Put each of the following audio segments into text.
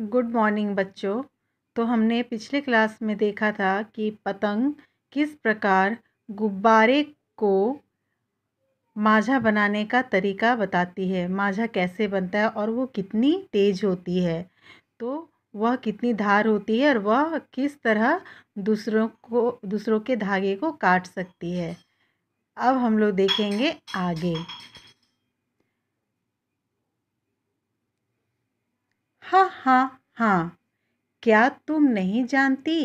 good morning बच्चों तो हमने पिछले क्लास में देखा था कि पतंग किस प्रकार गुब्बारे को माझा बनाने का तरीका बताती है माझा कैसे बनता है और वो कितनी तेज़ होती है तो वह कितनी धार होती है और वह किस तरह दूसरों को दूसरों के धागे को काट सकती है अब हम लोग देखेंगे आगे हाँ हाँ हाँ क्या तुम नहीं जानती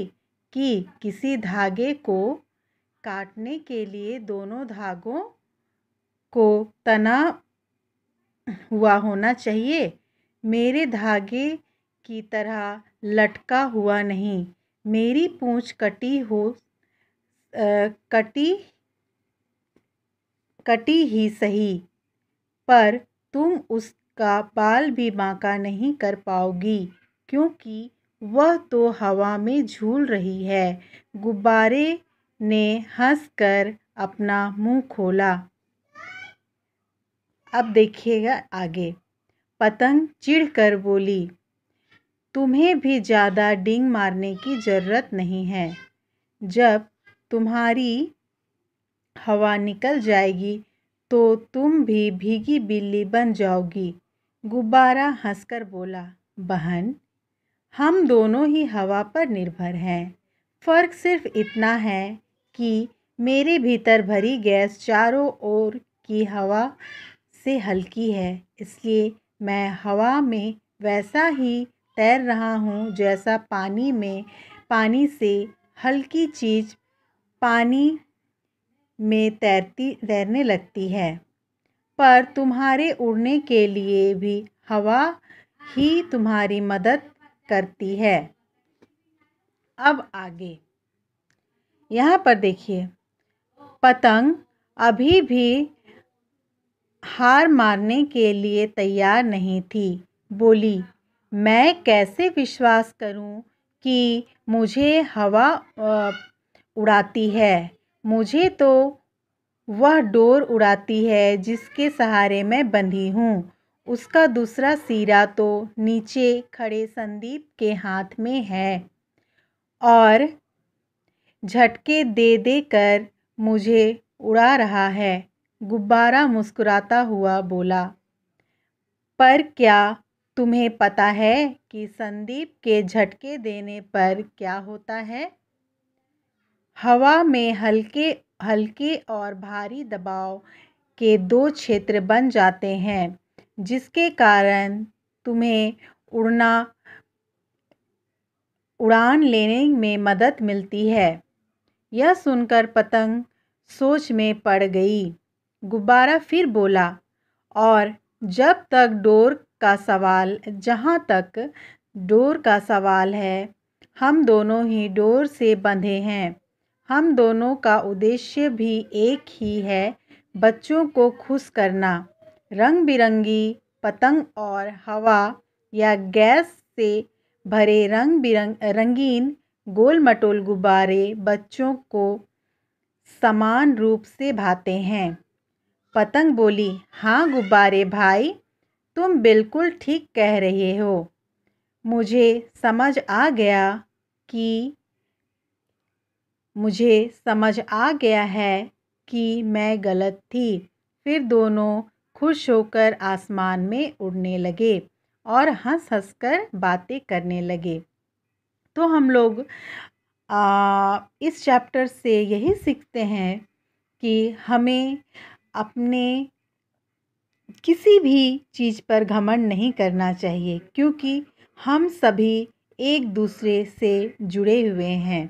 कि किसी धागे को काटने के लिए दोनों धागों को तना हुआ होना चाहिए मेरे धागे की तरह लटका हुआ नहीं मेरी पूंछ कटी हो आ, कटी कटी ही सही पर तुम उस का बाल भी बांका नहीं कर पाओगी क्योंकि वह तो हवा में झूल रही है गुब्बारे ने हंसकर अपना मुंह खोला अब देखिएगा आगे पतंग चिढ़कर बोली तुम्हें भी ज़्यादा डिंग मारने की ज़रूरत नहीं है जब तुम्हारी हवा निकल जाएगी तो तुम भी भीगी बिल्ली बन जाओगी गुब्बारा हंसकर बोला बहन हम दोनों ही हवा पर निर्भर हैं फ़र्क सिर्फ इतना है कि मेरे भीतर भरी गैस चारों ओर की हवा से हल्की है इसलिए मैं हवा में वैसा ही तैर रहा हूँ जैसा पानी में पानी से हल्की चीज़ पानी में तैरती तैरने लगती है पर तुम्हारे उड़ने के लिए भी हवा ही तुम्हारी मदद करती है अब आगे यहाँ पर देखिए पतंग अभी भी हार मारने के लिए तैयार नहीं थी बोली मैं कैसे विश्वास करूं कि मुझे हवा उड़ाती है मुझे तो वह डोर उड़ाती है जिसके सहारे मैं बंधी हूँ उसका दूसरा सिरा तो नीचे खड़े संदीप के हाथ में है और झटके दे दे कर मुझे उड़ा रहा है गुब्बारा मुस्कुराता हुआ बोला पर क्या तुम्हें पता है कि संदीप के झटके देने पर क्या होता है हवा में हल्के हल्के और भारी दबाव के दो क्षेत्र बन जाते हैं जिसके कारण तुम्हें उड़ना उड़ान लेने में मदद मिलती है यह सुनकर पतंग सोच में पड़ गई गुब्बारा फिर बोला और जब तक डोर का सवाल जहाँ तक डोर का सवाल है हम दोनों ही डोर से बंधे हैं हम दोनों का उद्देश्य भी एक ही है बच्चों को खुश करना रंग बिरंगी पतंग और हवा या गैस से भरे रंग बिरंग रंगीन गोल मटोल गुब्बारे बच्चों को समान रूप से भाते हैं पतंग बोली हाँ गुब्बारे भाई तुम बिल्कुल ठीक कह रहे हो मुझे समझ आ गया कि मुझे समझ आ गया है कि मैं गलत थी फिर दोनों खुश होकर आसमान में उड़ने लगे और हंस हंस कर बातें करने लगे तो हम लोग आ, इस चैप्टर से यही सीखते हैं कि हमें अपने किसी भी चीज़ पर घमंड नहीं करना चाहिए क्योंकि हम सभी एक दूसरे से जुड़े हुए हैं